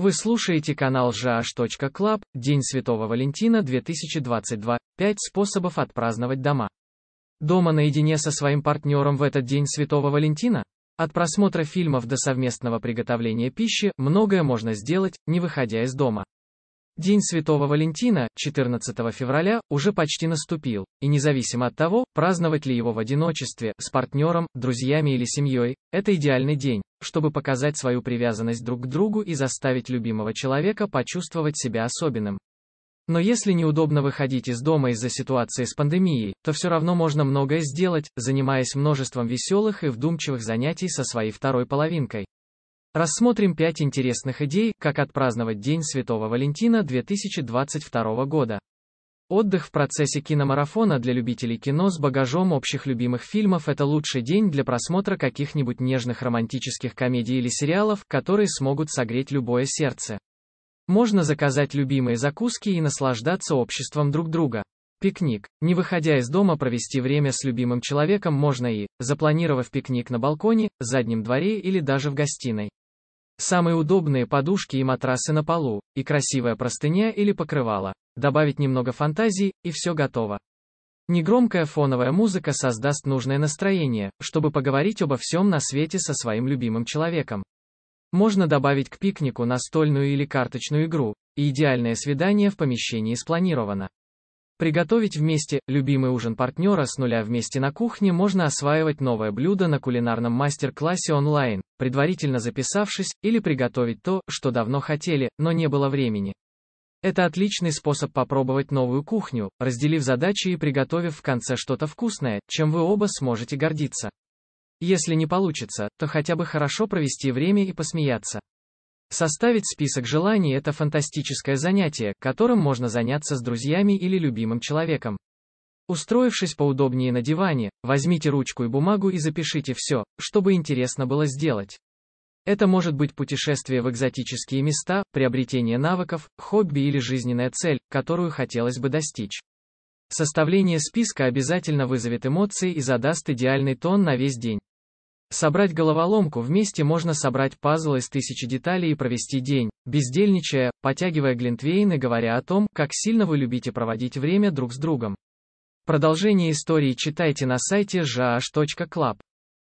Вы слушаете канал jh.club, День Святого Валентина 2022, 5 способов отпраздновать дома. Дома наедине со своим партнером в этот День Святого Валентина? От просмотра фильмов до совместного приготовления пищи, многое можно сделать, не выходя из дома. День Святого Валентина, 14 февраля, уже почти наступил, и независимо от того, праздновать ли его в одиночестве, с партнером, друзьями или семьей, это идеальный день, чтобы показать свою привязанность друг к другу и заставить любимого человека почувствовать себя особенным. Но если неудобно выходить из дома из-за ситуации с пандемией, то все равно можно многое сделать, занимаясь множеством веселых и вдумчивых занятий со своей второй половинкой. Рассмотрим 5 интересных идей, как отпраздновать День Святого Валентина 2022 года. Отдых в процессе киномарафона для любителей кино с багажом общих любимых фильмов – это лучший день для просмотра каких-нибудь нежных романтических комедий или сериалов, которые смогут согреть любое сердце. Можно заказать любимые закуски и наслаждаться обществом друг друга. Пикник. Не выходя из дома провести время с любимым человеком можно и, запланировав пикник на балконе, заднем дворе или даже в гостиной. Самые удобные подушки и матрасы на полу, и красивая простыня или покрывало. Добавить немного фантазии, и все готово. Негромкая фоновая музыка создаст нужное настроение, чтобы поговорить обо всем на свете со своим любимым человеком. Можно добавить к пикнику настольную или карточную игру, и идеальное свидание в помещении спланировано. Приготовить вместе любимый ужин партнера с нуля вместе на кухне можно осваивать новое блюдо на кулинарном мастер-классе онлайн, предварительно записавшись, или приготовить то, что давно хотели, но не было времени. Это отличный способ попробовать новую кухню, разделив задачи и приготовив в конце что-то вкусное, чем вы оба сможете гордиться. Если не получится, то хотя бы хорошо провести время и посмеяться. Составить список желаний – это фантастическое занятие, которым можно заняться с друзьями или любимым человеком. Устроившись поудобнее на диване, возьмите ручку и бумагу и запишите все, что бы интересно было сделать. Это может быть путешествие в экзотические места, приобретение навыков, хобби или жизненная цель, которую хотелось бы достичь. Составление списка обязательно вызовет эмоции и задаст идеальный тон на весь день. Собрать головоломку вместе можно собрать пазл из тысячи деталей и провести день, бездельничая, потягивая глинтвейн и говоря о том, как сильно вы любите проводить время друг с другом. Продолжение истории читайте на сайте jh.club.